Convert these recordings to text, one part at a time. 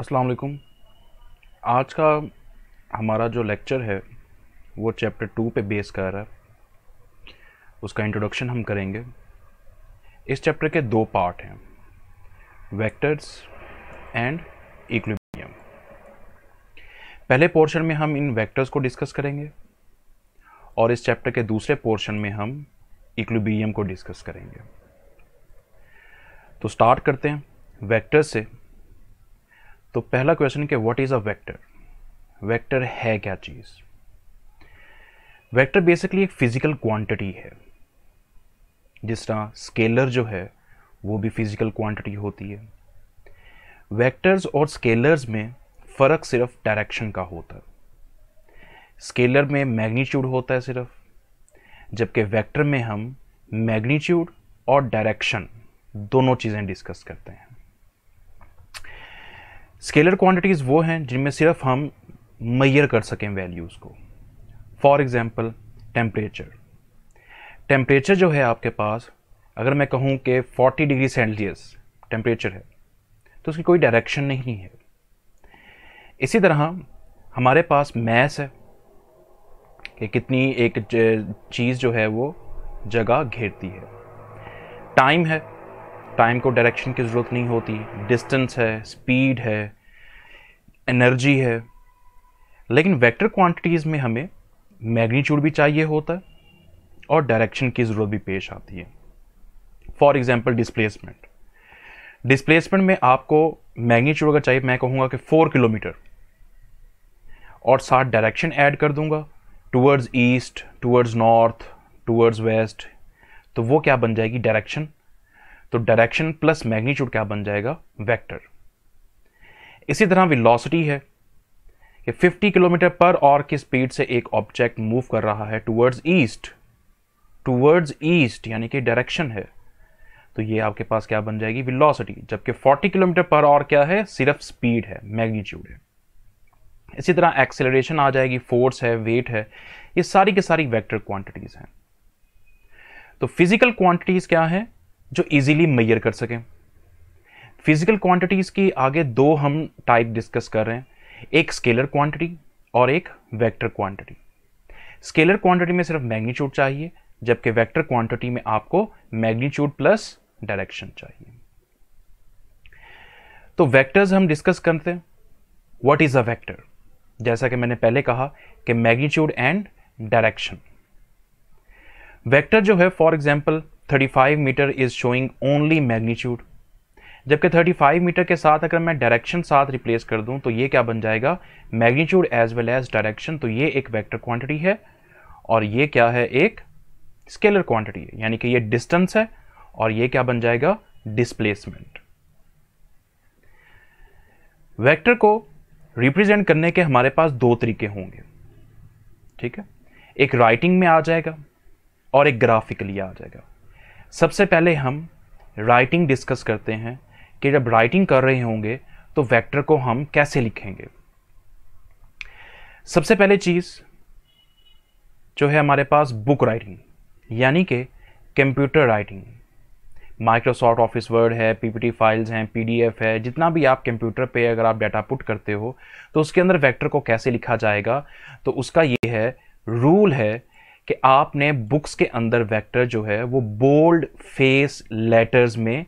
अस्सलाम वालेकुम आज का हमारा जो लेक्चर है वो चैप्टर टू पे बेस कर रहा है उसका इंट्रोडक्शन हम करेंगे इस चैप्टर के दो पार्ट हैं वेक्टर्स एंड इक्विबियम पहले पोर्शन में हम इन वेक्टर्स को डिस्कस करेंगे और इस चैप्टर के दूसरे पोर्शन में हम इक्विबियम को डिस्कस करेंगे तो स्टार्ट करते हैं वेक्टर्स से तो पहला क्वेश्चन क्या what is a vector vector है क्या चीज़ वेक्टर बेसिकली एक फिजिकल क्वांटिटी है जिस तरह स्केलर जो है वो भी फिजिकल क्वांटिटी होती है वेक्टर्स और स्केलर्स में फ़र्क सिर्फ डायरेक्शन का होता है स्केलर में मैग्नीट्यूड होता है सिर्फ जबकि वेक्टर में हम मैग्नीट्यूड और डायरेक्शन दोनों चीज़ें डिस्कस करते हैं स्केलर क्वांटिटीज़ वो हैं जिनमें सिर्फ हम मैयर कर सकें वैल्यूज़ को फॉर एग्ज़ाम्पल टेम्परेचर टेम्परेचर जो है आपके पास अगर मैं कहूँ कि 40 डिग्री सेल्सियस टेम्परेचर है तो उसकी कोई डायरेक्शन नहीं है इसी तरह हमारे पास मैस है कि कितनी एक चीज़ जो है वो जगह घेरती है टाइम है टाइम को डायरेक्शन की ज़रूरत नहीं होती डिस्टेंस है स्पीड है एनर्जी है लेकिन वेक्टर क्वांटिटीज़ में हमें मैग्नीट्यूड भी चाहिए होता है और डायरेक्शन की ज़रूरत भी पेश आती है फॉर एग्ज़ाम्पल डिस्प्लेसमेंट डिस्प्लेसमेंट में आपको मैग्नीट्यूड अगर चाहिए मैं कहूँगा कि फोर किलोमीटर और साथ डायरेक्शन ऐड कर दूंगा towards east towards north towards west तो वो क्या बन जाएगी डायरेक्शन तो डायरेक्शन प्लस मैग्नीट्यूड क्या बन जाएगा वेक्टर इसी तरह वेलोसिटी है कि 50 किलोमीटर पर और की स्पीड से एक ऑब्जेक्ट मूव कर रहा है टूवर्ड्स ईस्ट टूवर्ड्स ईस्ट यानी कि डायरेक्शन है तो ये आपके पास क्या बन जाएगी वेलोसिटी जबकि 40 किलोमीटर पर और क्या है सिर्फ स्पीड है मैग्नीट्यूड है इसी तरह एक्सेलरेशन आ जाएगी फोर्स है वेट है ये सारी के सारी वेक्टर क्वांटिटीज हैं तो फिजिकल क्वांटिटीज क्या है जो इजीली मैयर कर सकें फिजिकल क्वांटिटीज़ की आगे दो हम टाइप डिस्कस कर रहे हैं एक स्केलर क्वांटिटी और एक वेक्टर क्वांटिटी स्केलर क्वांटिटी में सिर्फ मैग्नीट्यूड चाहिए जबकि वेक्टर क्वांटिटी में आपको मैग्नीट्यूड प्लस डायरेक्शन चाहिए तो वेक्टर्स हम डिस्कस करते हैं व्हाट इज़ अ वेक्टर जैसा कि मैंने पहले कहा कि मैग्नीट्यूड एंड डायरेक्शन वेक्टर जो है for example 35 meter is showing only magnitude जबकि 35 मीटर के साथ अगर मैं डायरेक्शन साथ रिप्लेस कर दूं तो ये क्या बन जाएगा magnitude as well as direction तो ये एक वेक्टर क्वांटिटी है और ये क्या है एक स्केलर क्वांटिटी है यानी कि ये डिस्टेंस है और ये क्या बन जाएगा डिस्प्लेसमेंट वेक्टर को रिप्रेजेंट करने के हमारे पास दो तरीके होंगे ठीक है एक राइटिंग में आ जाएगा और एक ग्राफिकली आ जाएगा सबसे पहले हम राइटिंग डिस्कस करते हैं कि जब राइटिंग कर रहे होंगे तो वेक्टर को हम कैसे लिखेंगे सबसे पहले चीज़ जो है हमारे पास बुक राइटिंग यानी कि computer writing Microsoft Office Word है पीपीटी फाइल्स हैं पीडीएफ है जितना भी आप कंप्यूटर पे अगर आप डाटा पुट करते हो तो उसके अंदर वेक्टर को कैसे लिखा जाएगा तो उसका ये है रूल है कि आपने बुक्स के अंदर वेक्टर जो है वो बोल्ड फेस लेटर्स में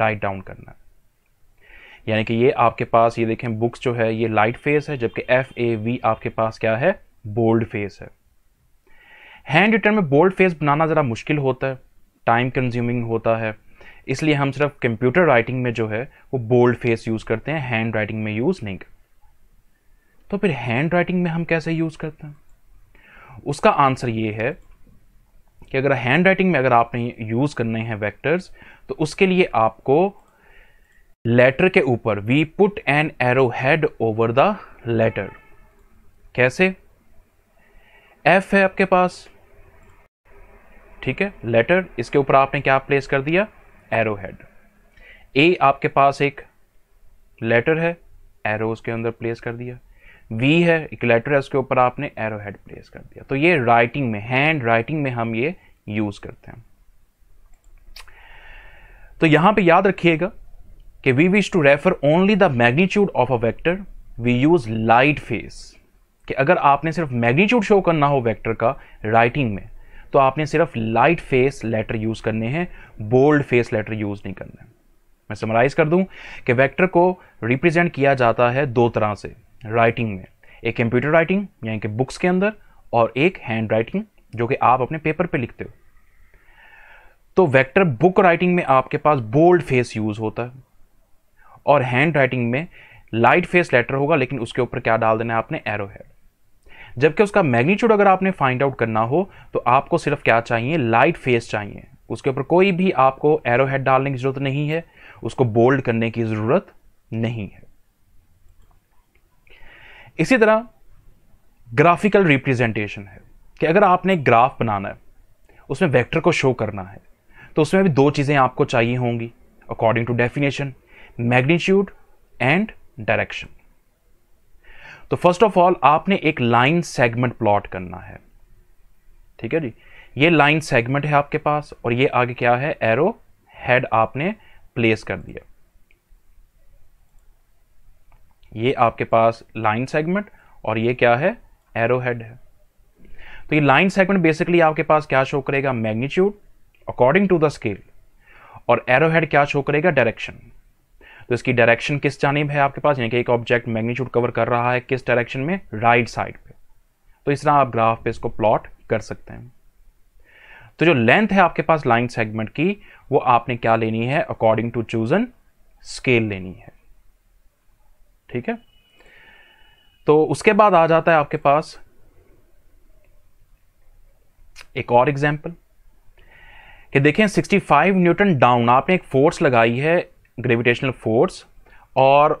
राइट डाउन करना यानी कि ये आपके पास ये देखें बुक्स जो है ये लाइट फेस है जबकि एफ ए वी आपके पास क्या है बोल्ड फेस है हैंड रिटर्न में बोल्ड फेस बनाना ज़रा मुश्किल होता है टाइम कंज्यूमिंग होता है इसलिए हम सिर्फ कंप्यूटर राइटिंग में जो है वो बोल्ड फेस यूज़ करते हैं हैंड राइटिंग में यूज़ नहीं करते तो फिर हैंड राइटिंग में हम कैसे यूज़ करते हैं उसका आंसर ये है कि अगर हैंड राइटिंग में अगर आपने यूज़ करने हैं वेक्टर्स तो उसके लिए आपको लेटर के ऊपर we put an arrow head over the letter कैसे एफ है आपके पास ठीक है लेटर इसके ऊपर आपने क्या प्लेस कर दिया एरो हेड ए आपके पास एक लेटर है एरो उसके अंदर प्लेस कर दिया वी है एक लेटर है उसके ऊपर आपने एरो हेड प्लेस कर दिया तो ये राइटिंग में हैंड राइटिंग में हम ये यूज करते हैं तो यहां पे याद रखिएगा कि we wish to refer only the magnitude of a vector we use light face कि अगर आपने सिर्फ मैग्नीट्यूड शो करना हो वेक्टर का राइटिंग में तो आपने सिर्फ लाइट फेस लेटर यूज करने हैं बोल्ड फेस लेटर यूज नहीं करने मैं समराइज कर दूं कि वेक्टर को रिप्रेजेंट किया जाता है दो तरह से राइटिंग में एक कंप्यूटर राइटिंग यानी कि बुक्स के अंदर और एक हैंड राइटिंग जो कि आप अपने पेपर पे लिखते हो तो वेक्टर बुक राइटिंग में आपके पास बोल्ड फेस यूज़ होता है और हैंड राइटिंग में लाइट फेस लेटर होगा लेकिन उसके ऊपर क्या डाल देना है आपने एरो हेड जबकि उसका मैग्नीट्यूड अगर आपने फाइंड आउट करना हो तो आपको सिर्फ क्या चाहिए लाइट फेस चाहिए उसके ऊपर कोई भी आपको एरो हेड डालने की ज़रूरत नहीं है उसको बोल्ड करने की ज़रूरत नहीं है इसी तरह ग्राफिकल रिप्रेजेंटेशन है कि अगर आपने ग्राफ बनाना है उसमें वेक्टर को शो करना है तो उसमें भी दो चीज़ें आपको चाहिए होंगी according to definition magnitude and direction तो फर्स्ट ऑफ ऑल आपने एक लाइन सेगमेंट प्लॉट करना है ठीक है जी ये लाइन सेगमेंट है आपके पास और ये आगे क्या है एरो हेड आपने प्लेस कर दिया ये आपके पास लाइन सेगमेंट और ये क्या है एरो हेड है तो ये लाइन सेगमेंट बेसिकली आपके पास क्या शो करेगा magnitude according to the scale और एरो हेड क्या शो करेगा डायरेक्शन तो इसकी डायरेक्शन किस जानब है आपके पास यानी कि एक ऑब्जेक्ट मैग्नीट्यूड कवर कर रहा है किस डायरेक्शन में राइट साइड पे तो इस तरह आप ग्राफ पे इसको प्लॉट कर सकते हैं तो जो लेंथ है आपके पास लाइन सेगमेंट की वो आपने क्या लेनी है अकॉर्डिंग टू चूजन स्केल लेनी है ठीक है तो उसके बाद आ जाता है आपके पास एक और एग्जाम्पल कि देखें 65 न्यूटन डाउन आपने एक फोर्स लगाई है ग्रेविटेशनल फोर्स और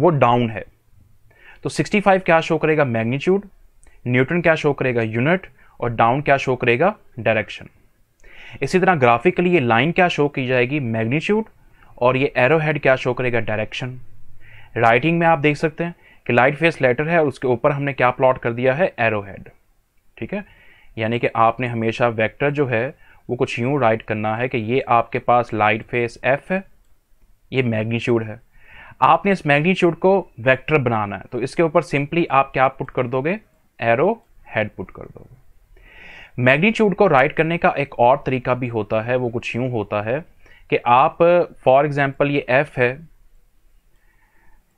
वो डाउन है तो 65 क्या शो करेगा मैग्नीट्यूड न्यूटन क्या शो करेगा यूनिट और डाउन क्या शो करेगा डायरेक्शन इसी तरह ग्राफिकली ये लाइन क्या शो की जाएगी मैग्नीट्यूड और ये एरो हेड क्या शो करेगा डायरेक्शन राइटिंग में आप देख सकते हैं कि लाइट फेस लेटर है और उसके ऊपर हमने क्या प्लॉट कर दिया है एरो हेड ठीक है यानी कि आपने हमेशा वेक्टर जो है वो कुछ यूँ राइट करना है कि ये आपके पास लाइट फेस एफ है ये मैग्नीट्यूड है आपने इस मैग्नीट्यूड को वेक्टर बनाना है तो इसके ऊपर सिंपली आप क्या पुट कर दोगे एरो हेड पुट कर दोगे मैग्नीट्यूड को राइट करने का एक और तरीका भी होता है वो कुछ यूँ होता है कि आप फॉर एग्जाम्पल ये एफ है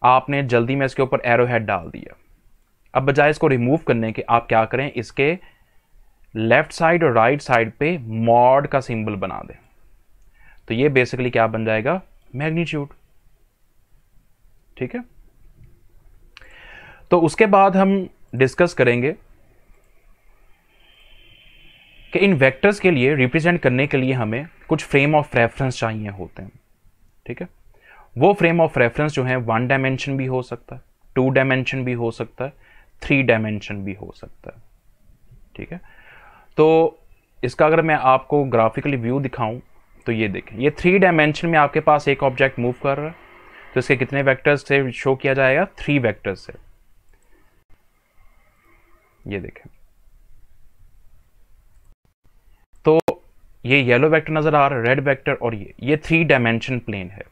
आपने जल्दी में इसके ऊपर एरो हेड डाल दिया अब बजाय इसको रिमूव करने के आप क्या करें इसके लेफ्ट साइड और राइट साइड पे मॉड का सिंबल बना दें तो ये बेसिकली क्या बन जाएगा मैग्नीट्यूड ठीक है तो उसके बाद हम डिस्कस करेंगे कि इन वेक्टर्स के लिए रिप्रेजेंट करने के लिए हमें कुछ फ्रेम ऑफ रेफरेंस चाहिए होते हैं ठीक है वो फ्रेम ऑफ रेफरेंस जो है वन डायमेंशन भी हो सकता है टू डायमेंशन भी हो सकता है थ्री डायमेंशन भी हो सकता है ठीक है तो इसका अगर मैं आपको ग्राफिकली व्यू दिखाऊं तो ये देखें ये थ्री डायमेंशन में आपके पास एक ऑब्जेक्ट मूव कर रहा है तो इसके कितने वेक्टर्स से शो किया जाएगा थ्री वेक्टर्स से ये देखें तो ये येलो वेक्टर नज़र आ रहा है रेड वेक्टर और ये ये थ्री डायमेंशन प्लेन है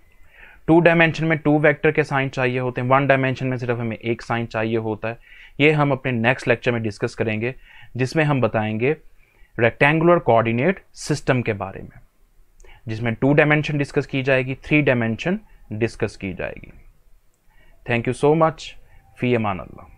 टू डायमेंशन में टू वेक्टर के साइन चाहिए होते हैं वन डायमेंशन में सिर्फ हमें एक साइन चाहिए होता है ये हम अपने नेक्स्ट लेक्चर में डिस्कस करेंगे जिसमें हम बताएंगे रेक्टेंगुलर कोऑर्डिनेट सिस्टम के बारे में जिसमें टू डायमेंशन डिस्कस की जाएगी थ्री डायमेंशन डिस्कस की जाएगी थैंक यू सो मच फी अमान अल्लाह